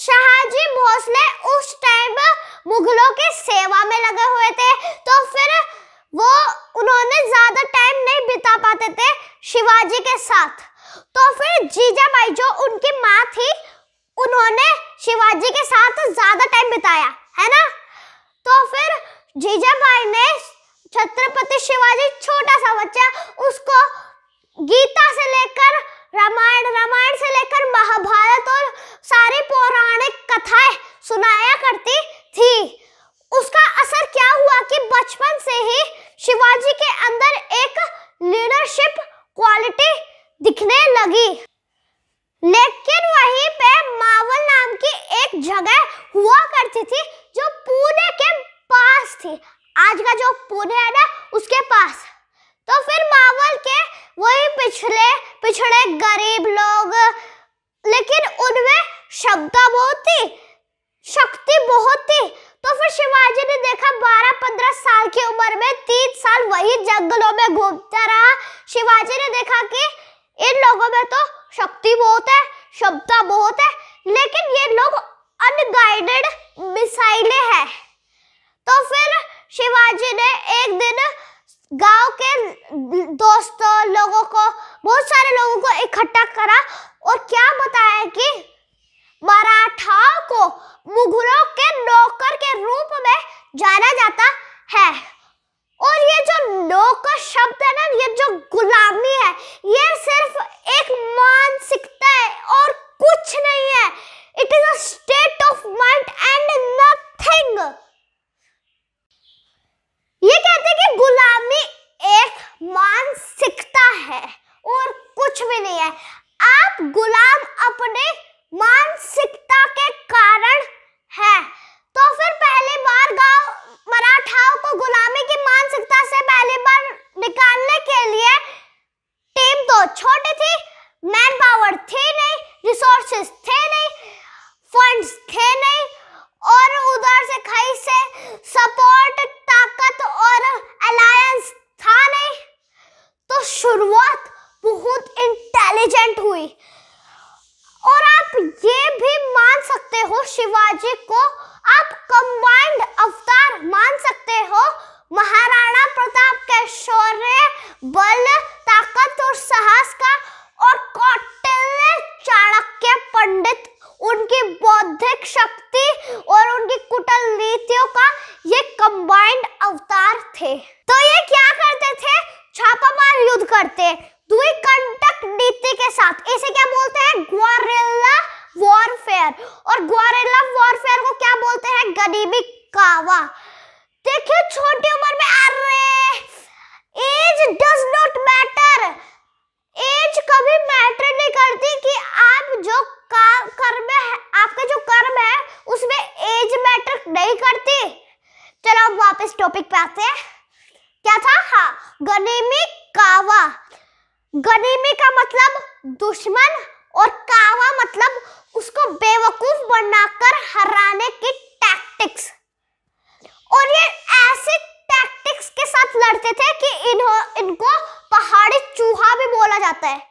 शाहजी भोसले उस टाइम मुगलों की सेवा में लगे हुए थे तो फिर वो उन्होंने ज्यादा टाइम नहीं बिता पाते थे शिवाजी के साथ तो फिर जीजा भाई जो उनकी माँ थी उन्होंने शिवाजी के साथ ज्यादा टाइम बिताया है ना तो फिर जीजा भाई ने छत्रपति शिवाजी छोटा सा बच्चा उसको गीता से लेकर रामायण रामायण से लेकर थे गरीब लोग लेकिन उनमें क्षमता बहुत थी शक्ति बहुत थी तो फिर शिवाजी ने देखा बारह पंद्रह साल की उम्र में तीन साल वही जंगलों में घूमता रहा शिवाजी ने देखा कि इन लोगों में तो शक्ति बहुत है क्षमता बहुत है लेकिन ये लोग अनगाइडेड मिसाइलें हैं तो फिर शिवाजी ने एक दिन गांव के दोस्तों लोगों को बहुत सारे लोगों को इकट्ठा करा और क्या बताया कि मराठाओं को मुगलों के नौकर के रूप में जाना जाता है और ये जो नौकर शब्द है ना ये जो गुलामी है ये सिर्फ एक मानसिकता है और कुछ नहीं है it is a state of mind and nothing ये कहते हैं कि गुलामी एक परसेंट हुई और आप ये भी मान सकते हो शिवाजी को आप कंबाइंड अवतार मान सकते हो महाराणा प्रताप के शौर्य बल ताकत और साहस का और कौटिल्य चाणक्य पंडित उनकी बौद्धिक शक्ति और उनकी कुटल नीतियों का ये कंबाइंड अवतार थे नहीं करती चलो अब वापस टॉपिक पे आते हैं क्या था हाँ गनेमी कावा गनेमी का मतलब दुश्मन और कावा मतलब उसको बेवकूफ बनाकर हराने की टैक्टिक्स और ये ऐसे टैक्टिक्स के साथ लड़ते थे कि इन्हो इनको पहाड़ी चूहा भी बोला जाता है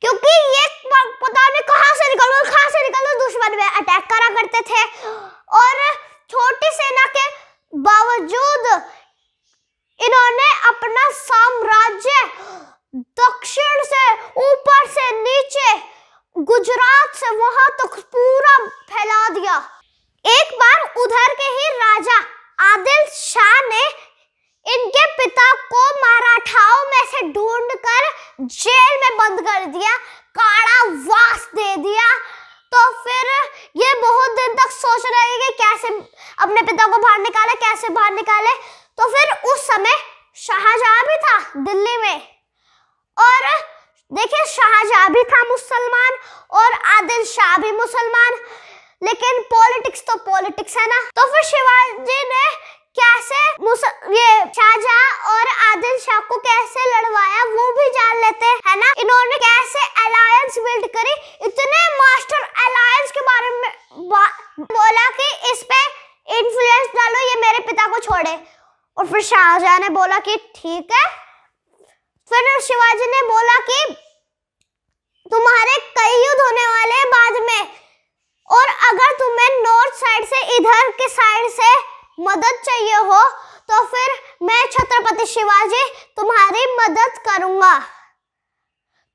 क्योंकि ये पता नहीं कहाँ से निकल गए कहाँ से निकल गए दुश्मन में अटैक करा करते थे और इन्होंने अपना साम्राज्य दक्षिण से ऊपर से नीचे गुजरात से वहां तक तो पूरा फैला दिया एक बार उधर के ही राजा आदिल शाह ने इनके पिता को मराठाओं में से ढूंढकर जेल में बंद कर दिया वास दे दिया तो फिर ये बहुत दिन तक सोच रहे कि कैसे अपने पिता को बाहर निकाले कैसे बाहर निकाले शाह भी था मुसलमान और आदिल शाह भी मुसलमान लेकिन पॉलिटिक्स तो पॉलिटिक्स है ना तो फिर शिवाजी ने कैसे ये शाहजहा और आदिल शाह को कैसे लड़वाया वो भी जान लेते हैं ना इन्होंने कैसे अलायंस बिल्ड करी इतने मास्टर अलायंस के बारे में बा, बोला कि इस पे इन्फ्लुएंस डालो ये मेरे पिता को छोड़े और फिर शाहजहा ने बोला कि ठीक है फिर शिवाजी ने बोला कि तुम्हारे कई युद्ध होने वाले हैं बाद में और अगर तुम्हें नॉर्थ साइड से इधर के साइड से मदद चाहिए हो तो फिर मैं छत्रपति शिवाजी तुम्हारी मदद करूंगा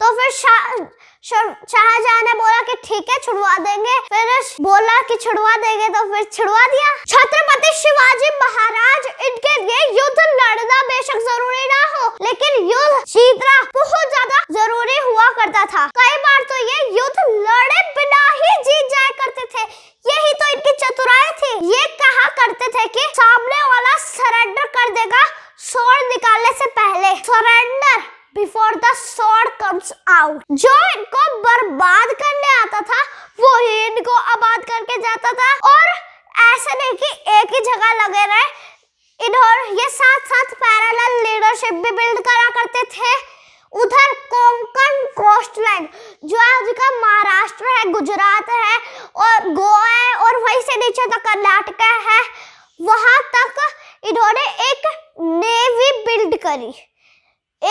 तो फिर शाहजहां ने बोला कि ठीक है छुड़वा देंगे फिर बोला कि छुड़वा देंगे तो फिर छुड़वा दिया छत्रपति शिवाजी महाराज इनके लिए युद्ध लड़ना बेशक जरूरी ना हो लेकिन युद्ध जीतना बहुत ज्यादा जरूरी हुआ करता था कई बार तो ये युद्ध लड़े बिना ही जीत जाए करते थे यही तो इनकी चतुराई थी ये कहा करते थे कि सामने वाला सरेंडर कर देगा सोर निकालने से पहले सरेंडर आउट जो इनको बर्बाद करने आता था वो ही इनको आबाद करके जाता था और ऐसा नहीं कि एक ही जगह लगे रहे इधर ये साथ साथ पैरेलल लीडरशिप भी बिल्ड करा करते थे उधर कोंकण कोस्टलैंड जो आज का महाराष्ट्र है गुजरात है और गोवा है और वहीं से नीचे तक तो कर्नाटक है वहाँ तक इन्होंने एक नेवी बिल्ड करी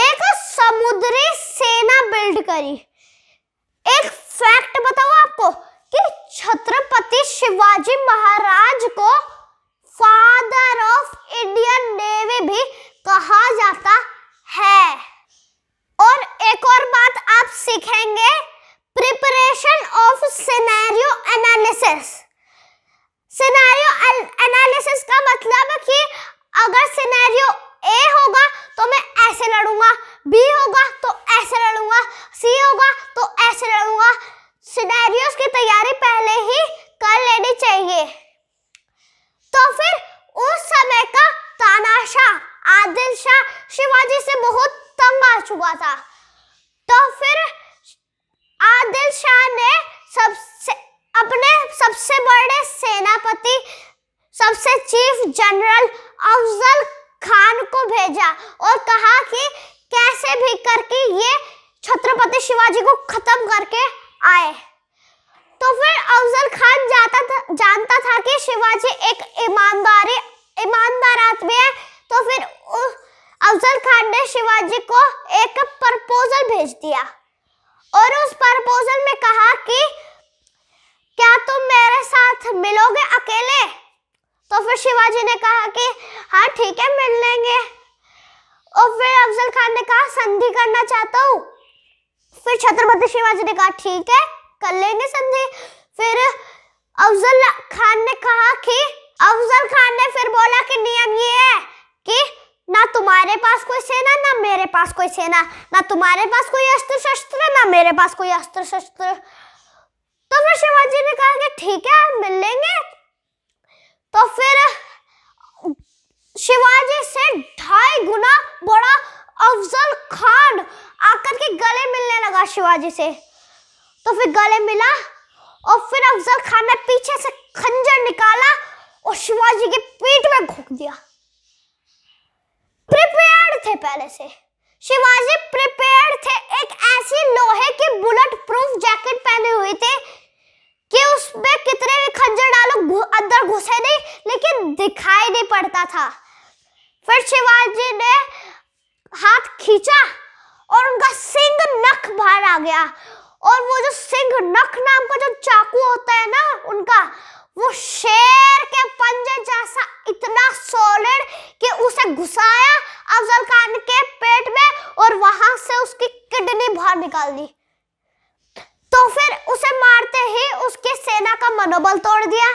एक समुद्री सेना बिल्ड करी एक फैक्ट बताओ आपको कि छत्रपति शिवाजी महाराज को फादर ऑफ इंडियन नेवी भी कहा जाता है और एक और बात आप सीखेंगे preparation of scenario analysis scenario analysis का मतलब कि अगर सिनेरियो ए होगा तो मैं ऐसे लड़ूंगा बी होगा तो ऐसे लड़ूंगा सी होगा तो ऐसे लड़ूंगा सिनेरियोस की तैयारी पहले ही कर लेनी चाहिए तो फिर उस समय का तानाशाह आदिल शाह शिवाजी से बहुत तंग आ चुका था तो फिर आदिल शाह ने सबसे अपने सबसे बड़े सेनापति सबसे चीफ जनरल अफजल खान को भेजा और कहा कि कैसे भी करके ये छत्रपति शिवाजी को खत्म करके आए तो फिर अफजल खान जाता था जानता था कि शिवाजी एक ईमानदारी ईमानदार आदमी है तो फिर अफजल खान ने शिवाजी को एक प्रपोजल भेज दिया और उस प्रपोजल में कहा कि क्या तुम मेरे साथ मिलोगे अकेले तो फिर शिवाजी ने कहा कि हाँ ठीक है मिल लेंगे और फिर अफजल खान ने कहा संधि करना चाहता हूँ फिर छत्रपति शिवाजी ने कहा ठीक है कर लेंगे संधि फिर अफजल खान ने कहा कि अफजल खान ने फिर बोला कि नियम ये है कि ना तुम्हारे पास कोई सेना ना मेरे पास कोई सेना ना तुम्हारे पास कोई अस्त्र शस्त्र ना मेरे पास कोई अस्त्र शस्त्र तो फिर शिवाजी ने कहा कि ठीक है मिल शिवाजी से तो फिर गले मिला और फिर अफजल खान ने पीछे से खंजर निकाला और शिवाजी के पीठ में घोंक दिया प्रिपेयर्ड थे पहले से शिवाजी प्रिपेयर्ड थे एक ऐसी लोहे की बुलेट प्रूफ जैकेट पहने हुए थे कि उसमें कितने भी खंजर डालो अंदर घुसे नहीं लेकिन दिखाई नहीं पड़ता था फिर शिवाजी ने हाथ खींचा और उनका सिंग नख बाहर आ गया और वो जो सिंह नख नाम का जो चाकू होता है ना उनका वो शेर के पंजे जैसा इतना सॉलिड कि उसे घुसाया अफजल खान के पेट में और वहां से उसकी किडनी बाहर निकाल दी तो फिर उसे मारते ही उसके सेना का मनोबल तोड़ दिया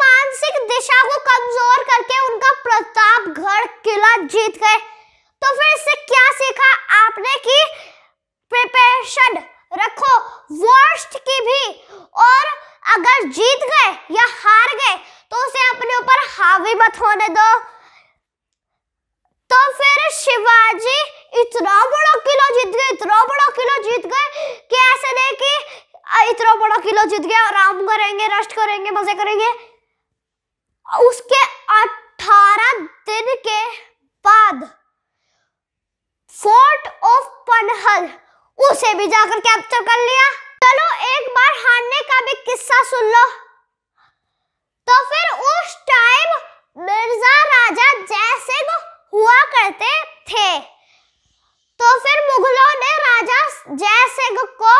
मानसिक दिशा को कमजोर करके उनका प्रतापगढ़ किला जीत गए तो फिर इससे क्या सीखा आपने कि प्रिपरेशन रखो वर्स्ट की भी और अगर जीत गए या हार गए तो उसे अपने ऊपर हावी मत होने दो तो फिर शिवाजी इतना बड़ा किलो जीत गए इतना बड़ा किलो जीत गए कि ऐसे नहीं कि इतना बड़ा किलो जीत गया आराम करेंगे रेस्ट करेंगे मजे करेंगे उसके अठारह दिन के बाद फोर्ट ऑफ पनहल उसे भी जाकर कैप्चर कर लिया चलो एक बार हारने का भी किस्सा सुन लो तो फिर उस टाइम मिर्जा राजा जैसे हुआ करते थे तो फिर मुगलों ने राजा जयसिंह को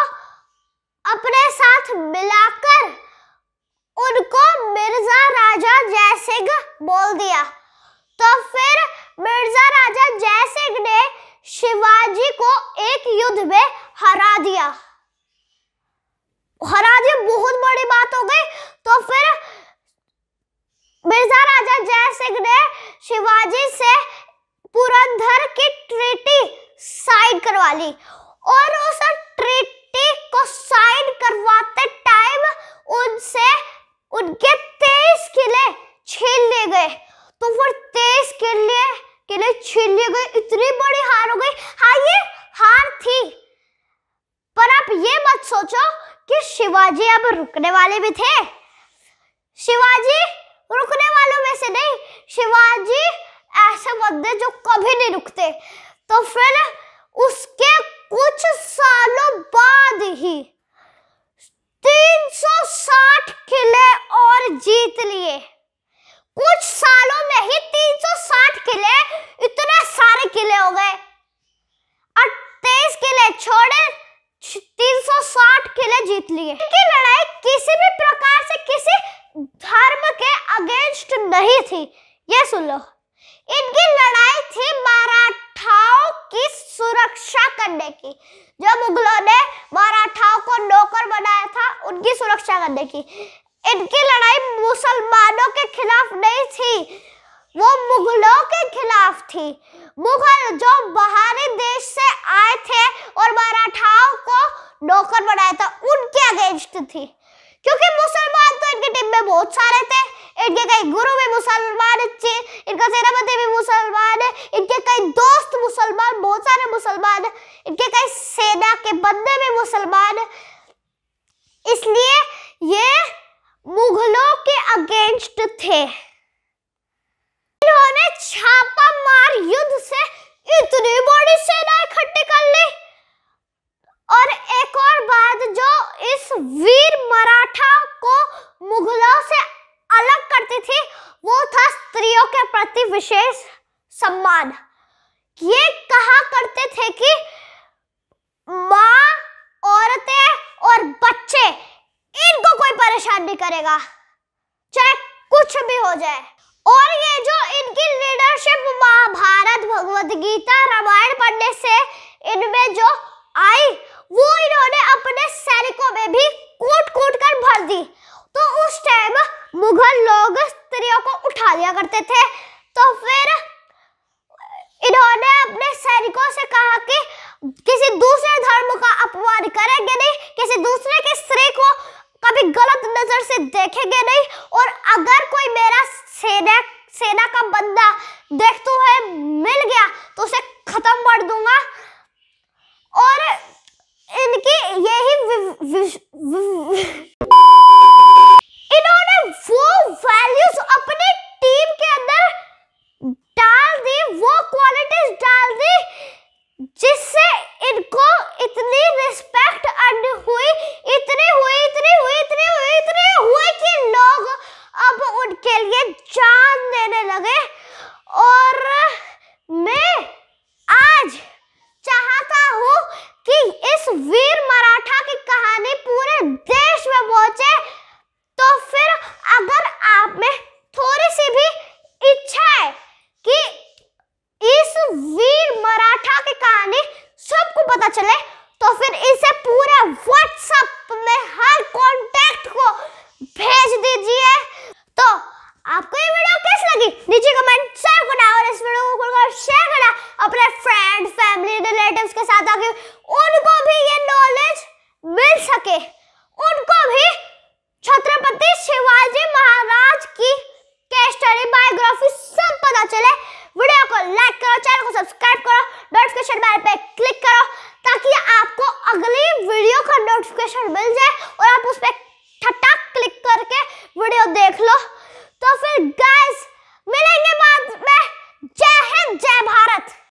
वाली और उस ट्रिटी को साइन करवाते टाइम उनसे उनके तेईस किले छीन लिए गए तो फिर तेईस किले किले छीन लिए गए इतनी बड़ी हार हो गई हाँ ये हार थी पर आप ये मत सोचो कि शिवाजी अब रुकने वाले भी थे शिवाजी रुकने वालों में से नहीं शिवाजी ऐसे बंदे जो कभी नहीं रुकते तो फिर उसके कुछ सालों बाद ही 360 किले और जीत लिए कुछ सालों में ही 360 किले इतने सारे किले हो गए तेईस किले छोड़े 360 किले जीत लिए इनकी लड़ाई किसी भी प्रकार से किसी धर्म के अगेंस्ट नहीं थी ये सुन लो इनकी लड़ाई थी मराठा मराठाओं की सुरक्षा करने की जो मुगलों ने मराठाओं को नौकर बनाया था उनकी सुरक्षा करने की इनकी लड़ाई मुसलमानों के खिलाफ नहीं थी वो मुगलों के खिलाफ थी मुगल जो बाहरी देश से आए थे और मराठाओं को नौकर बनाया था उनके अगेंस्ट थी क्योंकि मुसलमान तो इनके टीम में बहुत सारे थे इनके कई गुरु भी मुसलमान थे इनका सेनापति भी मुसलमान इनके कई सेना के बंदे भी मुसलमान इसलिए ये मुगलों के अगेंस्ट थे इन्होंने छापा मार युद्ध से इतनी बड़ी सेना इकट्ठी कर ली और एक और बात जो इस वीर मराठा को मुगलों से अलग करती थी वो था स्त्रियों के प्रति विशेष सम्मान ये कहा करते थे कि माँ औरतें और बच्चे इनको कोई परेशान नहीं करेगा चाहे कुछ भी हो जाए और ये जो इनकी लीडरशिप महाभारत भगवत गीता रामायण पढ़ने से इनमें जो आई वो इन्होंने अपने सैनिकों में भी कूट कूट कर भर दी तो उस टाइम मुगल लोग स्त्रियों को उठा लिया करते थे किसी दूसरे के स्त्री को कभी गलत नजर से देखेंगे नहीं और अगर कोई मेरा सेना सेना का बंदा देखते हुए मिल गया तो उसे खत्म कर दूंगा और इनकी यही वीर मराठा की कहानी पूरे देश में पहुंचे तो फिर अगर आप में थोड़ी सी भी इच्छा है कि इस वीर मराठा की कहानी सबको पता चले तो फिर इसे पूरे व्हाट्सएप में हर कॉन्टेक्ट को भेज दीजिए तो आपको ये वीडियो कैसी लगी नीचे कमेंट शेयर करना और इस वीडियो को शेयर करना अपने फ्रेंड फैमिली रिलेटिव्स के साथ आगे